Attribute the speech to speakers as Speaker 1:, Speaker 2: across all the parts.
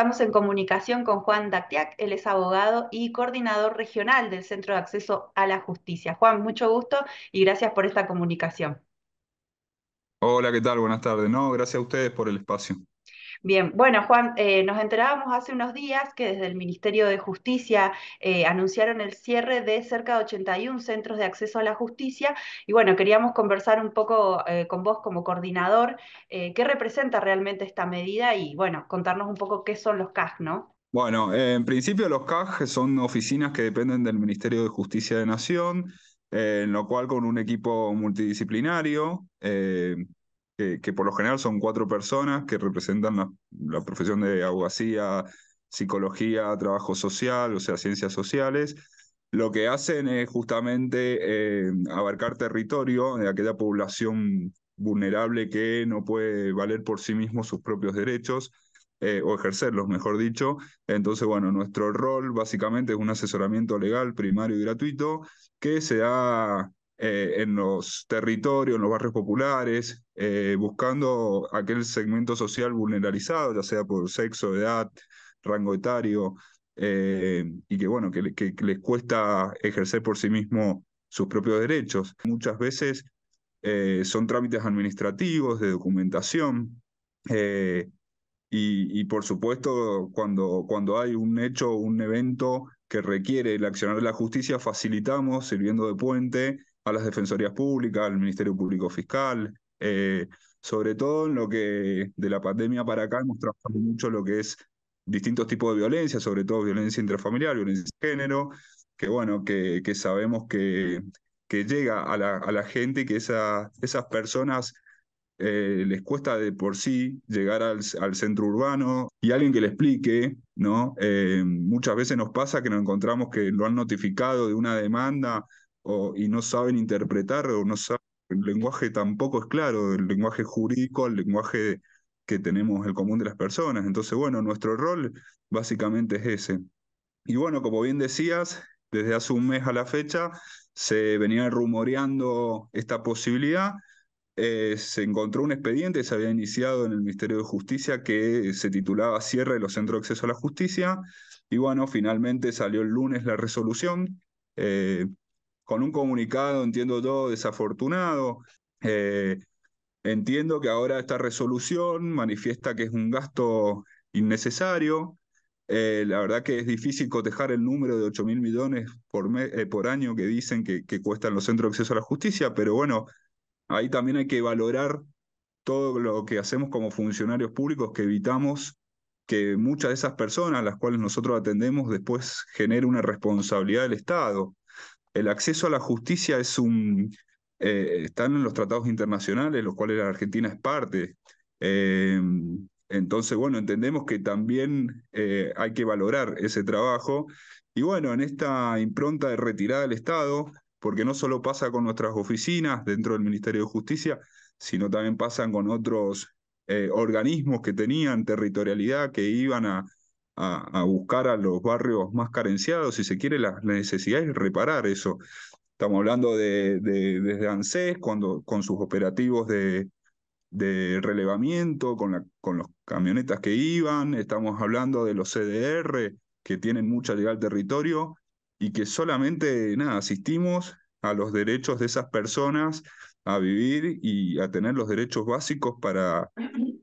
Speaker 1: Estamos en comunicación con Juan Datiak, él es abogado y coordinador regional del Centro de Acceso a la Justicia. Juan, mucho gusto y gracias por esta comunicación.
Speaker 2: Hola, ¿qué tal? Buenas tardes. No, gracias a ustedes por el espacio.
Speaker 1: Bien, bueno, Juan, eh, nos enterábamos hace unos días que desde el Ministerio de Justicia eh, anunciaron el cierre de cerca de 81 centros de acceso a la justicia y bueno, queríamos conversar un poco eh, con vos como coordinador, qué representa realmente esta medida y bueno, contarnos un poco qué son los CAG, ¿no?
Speaker 2: Bueno, en principio los CAG son oficinas que dependen del Ministerio de Justicia de Nación, en lo cual con un equipo multidisciplinario que, por lo general son cuatro personas que representan la, profesión de abogacía, psicología, trabajo social, o sea, ciencias sociales, lo que hacen es justamente eh, abarcar territorio de aquella población vulnerable que no puede valer por sí mismo sus propios derechos eh, o ejercerlos, mejor dicho. Entonces, bueno, nuestro rol básicamente es un asesoramiento legal primario y gratuito que se da eh, en los territorios, en los barrios populares, eh, buscando aquel segmento social vulnerabilizado, ya sea por sexo, edad, rango etario, eh, y que, bueno, que, les cuesta ejercer por sí mismo sus propios derechos. Muchas veces son trámites administrativos, de documentación. Y, y, por supuesto, cuando, cuando hay un hecho, un evento que requiere el accionar de la justicia, facilitamos, sirviendo de puente, a las defensorías públicas, al Ministerio Público Fiscal, eh, sobre todo en lo que de la pandemia para acá hemos trabajado mucho lo que es distintos tipos de violencia, sobre todo violencia intrafamiliar, violencia de género, que bueno, que, sabemos que, que llega a la, gente y que esa, esas personas eh, les cuesta de por sí llegar al, centro urbano y alguien que le explique, ¿no? Eh, muchas veces nos pasa que nos encontramos que lo han notificado de una demanda y no saben interpretar o no saben, el lenguaje tampoco es claro, el lenguaje jurídico, el lenguaje que tenemos el común de las personas. Entonces, bueno, nuestro rol básicamente es ese. Y bueno, como bien decías, desde hace un mes a la fecha se venía rumoreando esta posibilidad. Eh, se encontró un expediente, se había iniciado en el Ministerio de Justicia que se titulaba Cierre de los Centros de Acceso a la Justicia. Y bueno, finalmente salió el lunes la resolución. Eh, con un comunicado, entiendo todo desafortunado. Eh, entiendo que ahora esta resolución manifiesta que es un gasto innecesario. Eh, la verdad que es difícil cotejar el número de 8 mil millones eh, por, año que dicen que, que cuestan los centros de acceso a la justicia, pero bueno, ahí también hay que valorar todo lo que hacemos como funcionarios públicos, que evitamos que muchas de esas personas, a las cuales nosotros atendemos, después genere una responsabilidad del Estado el acceso a la justicia es un, eh, están en los tratados internacionales, los cuales la Argentina es parte. Eh, entonces, bueno, entendemos que también eh, hay que valorar ese trabajo. Y bueno, en esta impronta de retirada del Estado, porque no solo pasa con nuestras oficinas dentro del Ministerio de Justicia, sino también pasan con otros organismos que tenían territorialidad, que iban a, a, buscar a los barrios más carenciados, si se quiere, las la necesidades es reparar eso. Estamos hablando de, desde ANSES, cuando, con sus operativos de, relevamiento, con, la, con las camionetas que iban, estamos hablando de los CDR, que tienen mucha llegada al territorio, y que solamente, nada, asistimos a los derechos de esas personas a vivir y a tener los derechos básicos para,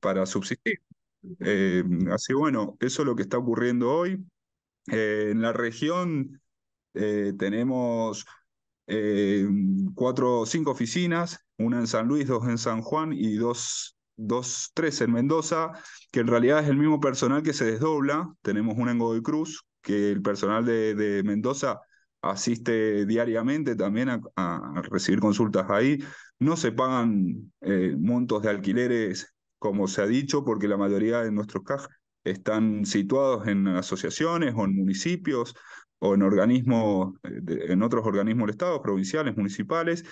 Speaker 2: para subsistir así eh, así bueno, eso es lo que está ocurriendo hoy. Eh, en la región eh, tenemos cuatro, cinco oficinas, una en San Luis, dos en San Juan y dos, dos, tres en Mendoza, que en realidad es el mismo personal que se desdobla. Tenemos una en Godoy Cruz, que el personal de, Mendoza asiste diariamente también a, recibir consultas ahí. No se pagan montos de alquileres como se ha dicho, porque la mayoría de nuestros CAG están situados en asociaciones o en municipios o en organismos, eh, en otros organismos del Estado, provinciales, municipales,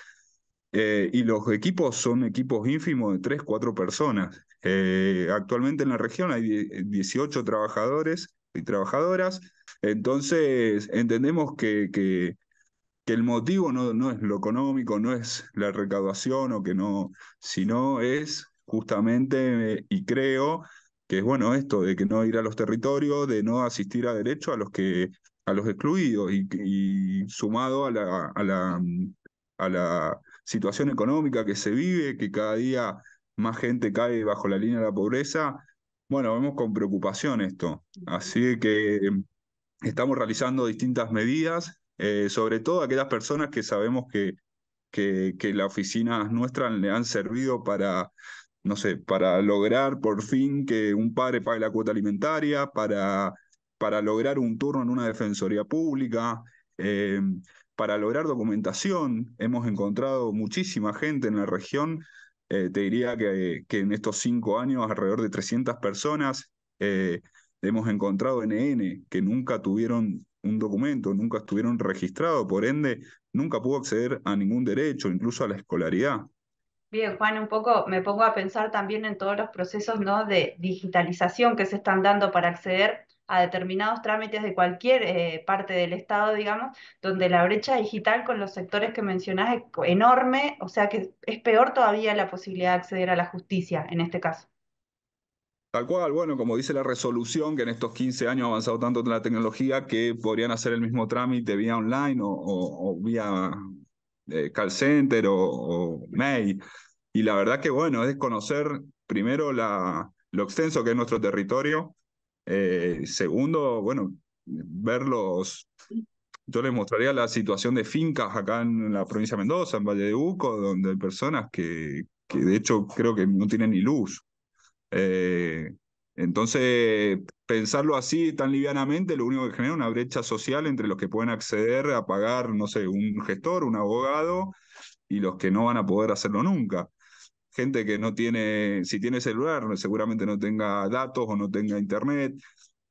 Speaker 2: eh, y los equipos son equipos ínfimos de 3, 4 personas. Eh, actualmente en la región hay 18 trabajadores y trabajadoras, entonces entendemos que, que, el motivo no, no, es lo económico, no es la recaudación, o que no, sino es justamente, eh, y creo que es bueno esto, de que no ir a los territorios, de no asistir a derecho a los que a los excluidos y, sumado a la, a la, mm, a la situación económica que se vive, que cada día más gente cae bajo la línea de la pobreza, bueno, vemos con preocupación esto. Así que em, estamos realizando distintas medidas, eh, sobre todo aquellas personas que sabemos que, que, que las oficinas nuestras le han servido para no sé, para lograr por fin que un padre pague la cuota alimentaria, para, para lograr un turno en una defensoría pública, em, para lograr documentación. Hemos encontrado muchísima gente en la región, eh, te diría que, en estos cinco años alrededor de 300 personas. Eh, hemos encontrado NN que nunca tuvieron un documento, nunca estuvieron registrados, por ende, nunca pudo acceder a ningún derecho, incluso a la escolaridad.
Speaker 1: Bien, Juan, un poco me pongo a pensar también en todos los procesos ¿no? de digitalización que se están dando para acceder a determinados trámites de cualquier eh, parte del Estado, digamos, donde la brecha digital con los sectores que mencionás es enorme, o sea que es peor todavía la posibilidad de acceder a la justicia en este caso.
Speaker 2: Tal cual, bueno, como dice la resolución, que en estos 15 años ha avanzado tanto la tecnología que podrían hacer el mismo trámite vía online o vía eh, center o, o, Y la verdad que, bueno, es conocer primero la, lo extenso que es nuestro territorio. Eh, segundo, bueno, ver los... Yo les mostraría la situación de fincas acá en la provincia de Mendoza, en Valle de Uco, donde hay personas que, que de hecho creo que no tienen ni luz. Eh, entonces, pensarlo así tan livianamente, lo único que genera una brecha social entre los que pueden acceder a pagar, no sé, un gestor, un abogado, y los que no van a poder hacerlo nunca. Gente que no tiene, si tiene celular, seguramente no tenga datos o no tenga internet,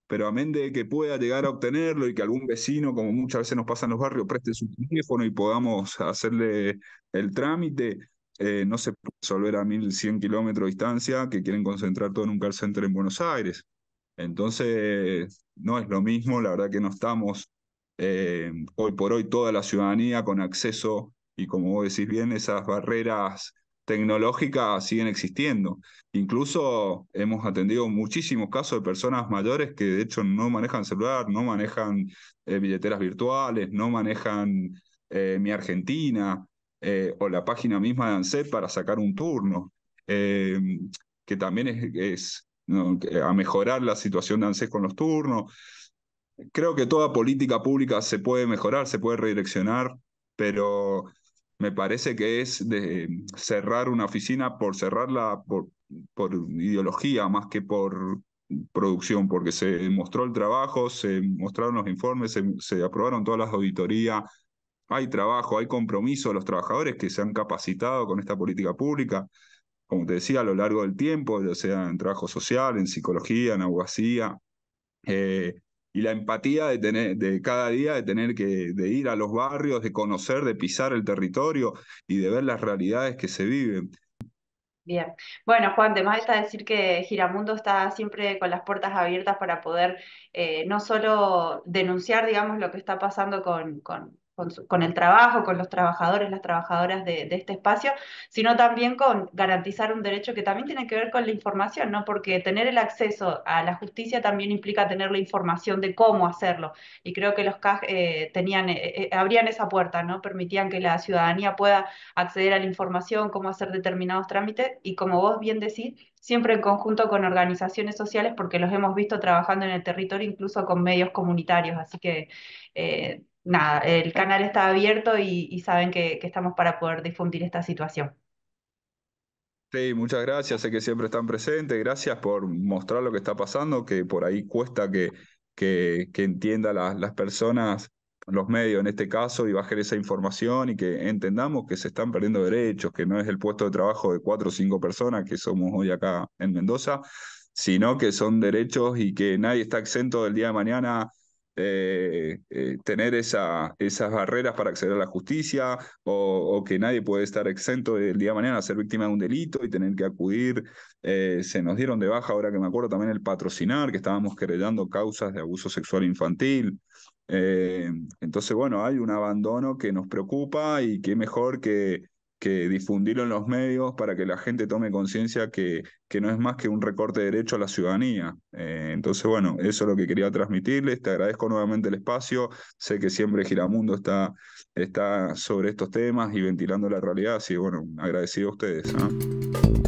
Speaker 2: pero amén de que pueda llegar a obtenerlo y que algún vecino, como muchas veces nos pasa en los barrios, preste su teléfono y podamos hacerle el trámite, eh, no se puede resolver a 1100 kilómetros de distancia que quieren concentrar todo en un call center en Buenos Aires. Entonces, no es lo mismo, la verdad que no estamos eh, hoy por hoy toda la ciudadanía con acceso y como vos decís bien, esas barreras tecnológicas siguen existiendo. Incluso hemos atendido muchísimos casos de personas mayores que de hecho no manejan celular, no manejan eh, billeteras virtuales, no manejan mi Argentina. Eh, o la página misma de ANSES para sacar un turno, eh, que también es, es a mejorar la situación de ANSES con los turnos. Creo que toda política pública se puede mejorar, se puede redireccionar, pero me parece que es de cerrar una oficina por cerrarla por, por ideología más que por producción, porque se mostró el trabajo, se mostraron los informes, se aprobaron todas las auditorías, hay trabajo, hay compromiso de los trabajadores que se han capacitado con esta política pública, como te decía, a lo largo del tiempo, ya sea en trabajo social, en psicología, en abogacía, eh, y la empatía de, tener, de cada día, de tener que ir a los barrios, de conocer, de pisar el territorio y de ver las realidades que se viven.
Speaker 1: Bien. Bueno, Juan, además está decir que Giramundo está siempre con las puertas abiertas para poder eh, no solo denunciar, digamos, lo que está pasando con con, el trabajo, con los trabajadores, las trabajadoras de, este espacio, sino también con garantizar un derecho que también tiene que ver con la información, ¿no? Porque tener el acceso a la justicia también implica tener la información de cómo hacerlo. Y creo que los CAG eh, tenían, eh, eh, abrían esa puerta, ¿no? Permitían que la ciudadanía pueda acceder a la información, cómo hacer determinados trámites y como vos bien decís, siempre en conjunto con organizaciones sociales porque los hemos visto trabajando en el territorio incluso con medios comunitarios. Así que nada, el canal está abierto y, saben que, estamos para poder difundir esta situación.
Speaker 2: Sí, muchas gracias, sé que siempre están presentes, gracias por mostrar lo que está pasando, que por ahí cuesta que, que, entienda las personas, los medios en este caso, y bajar esa información y que entendamos que se están perdiendo derechos, que no es el puesto de trabajo de cuatro o cinco personas que somos hoy acá en Mendoza, sino que son derechos y que nadie está exento del día de mañana eh, eh, tener esa, esas barreras para acceder a la justicia o, que nadie puede estar exento el día de mañana ser víctima de un delito y tener que acudir. Eh, se nos dieron de baja, ahora que me acuerdo, también el patrocinar, que estábamos querellando causas de abuso sexual infantil. entonces, bueno, hay un abandono que nos preocupa y qué mejor que que difundirlo en los medios para que la gente tome conciencia que, que no es más que un recorte de derecho a la ciudadanía. Eh, entonces, bueno, eso es lo que quería transmitirles. Te agradezco nuevamente el espacio. Sé que siempre Giramundo está, está sobre estos temas y ventilando la realidad, así bueno, agradecido a ustedes. ¿ah?